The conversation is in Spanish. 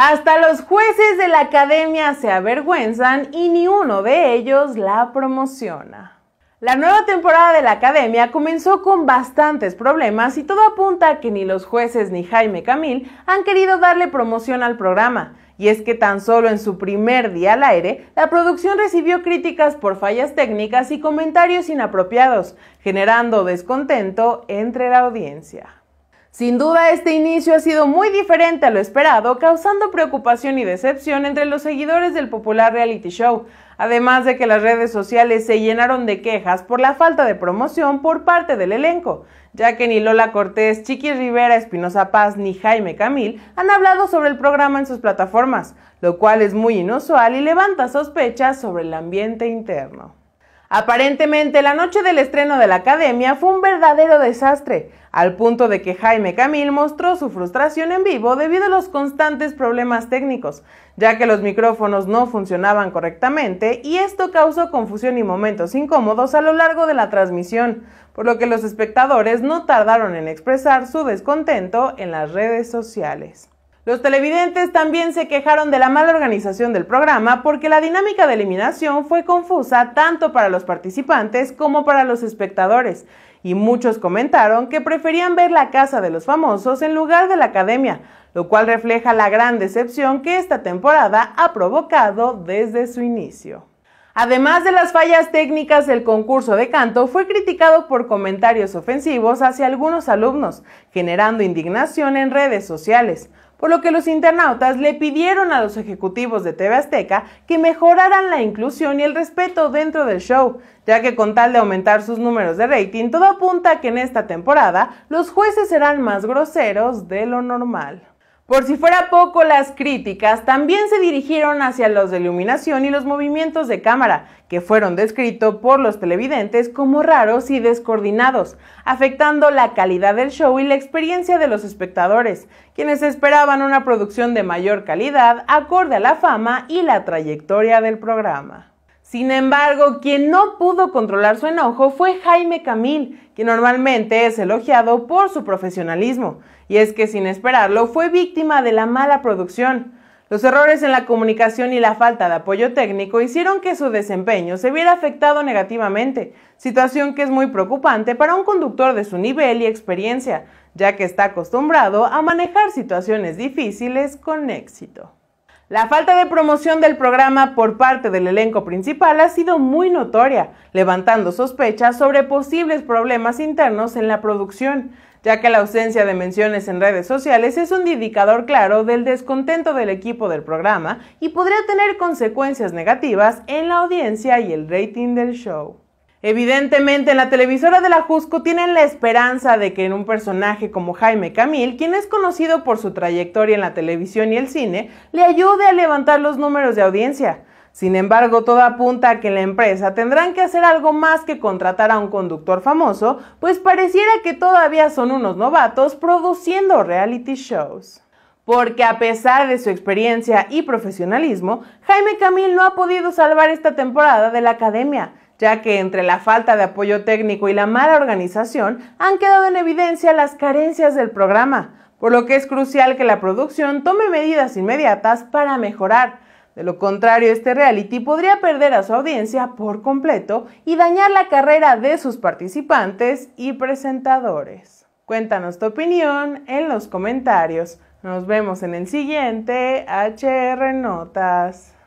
Hasta los jueces de la academia se avergüenzan y ni uno de ellos la promociona. La nueva temporada de la academia comenzó con bastantes problemas y todo apunta a que ni los jueces ni Jaime Camil han querido darle promoción al programa. Y es que tan solo en su primer día al aire, la producción recibió críticas por fallas técnicas y comentarios inapropiados, generando descontento entre la audiencia. Sin duda, este inicio ha sido muy diferente a lo esperado, causando preocupación y decepción entre los seguidores del popular reality show, además de que las redes sociales se llenaron de quejas por la falta de promoción por parte del elenco, ya que ni Lola Cortés, Chiqui Rivera, Espinosa Paz ni Jaime Camil han hablado sobre el programa en sus plataformas, lo cual es muy inusual y levanta sospechas sobre el ambiente interno. Aparentemente, la noche del estreno de la academia fue un verdadero desastre, al punto de que Jaime Camil mostró su frustración en vivo debido a los constantes problemas técnicos, ya que los micrófonos no funcionaban correctamente y esto causó confusión y momentos incómodos a lo largo de la transmisión, por lo que los espectadores no tardaron en expresar su descontento en las redes sociales. Los televidentes también se quejaron de la mala organización del programa porque la dinámica de eliminación fue confusa tanto para los participantes como para los espectadores, y muchos comentaron que preferían ver la casa de los famosos en lugar de la academia, lo cual refleja la gran decepción que esta temporada ha provocado desde su inicio. Además de las fallas técnicas, el concurso de canto fue criticado por comentarios ofensivos hacia algunos alumnos, generando indignación en redes sociales por lo que los internautas le pidieron a los ejecutivos de TV Azteca que mejoraran la inclusión y el respeto dentro del show, ya que con tal de aumentar sus números de rating, todo apunta a que en esta temporada los jueces serán más groseros de lo normal. Por si fuera poco, las críticas también se dirigieron hacia los de iluminación y los movimientos de cámara, que fueron descritos por los televidentes como raros y descoordinados, afectando la calidad del show y la experiencia de los espectadores, quienes esperaban una producción de mayor calidad acorde a la fama y la trayectoria del programa. Sin embargo, quien no pudo controlar su enojo fue Jaime Camil, quien normalmente es elogiado por su profesionalismo, y es que sin esperarlo fue víctima de la mala producción. Los errores en la comunicación y la falta de apoyo técnico hicieron que su desempeño se viera afectado negativamente, situación que es muy preocupante para un conductor de su nivel y experiencia, ya que está acostumbrado a manejar situaciones difíciles con éxito. La falta de promoción del programa por parte del elenco principal ha sido muy notoria, levantando sospechas sobre posibles problemas internos en la producción, ya que la ausencia de menciones en redes sociales es un indicador claro del descontento del equipo del programa y podría tener consecuencias negativas en la audiencia y el rating del show. Evidentemente, en la televisora de la Jusco tienen la esperanza de que en un personaje como Jaime Camil, quien es conocido por su trayectoria en la televisión y el cine, le ayude a levantar los números de audiencia. Sin embargo, todo apunta a que la empresa tendrán que hacer algo más que contratar a un conductor famoso, pues pareciera que todavía son unos novatos produciendo reality shows porque a pesar de su experiencia y profesionalismo, Jaime Camil no ha podido salvar esta temporada de la academia ya que entre la falta de apoyo técnico y la mala organización han quedado en evidencia las carencias del programa, por lo que es crucial que la producción tome medidas inmediatas para mejorar. De lo contrario, este reality podría perder a su audiencia por completo y dañar la carrera de sus participantes y presentadores. Cuéntanos tu opinión en los comentarios. Nos vemos en el siguiente HR Notas.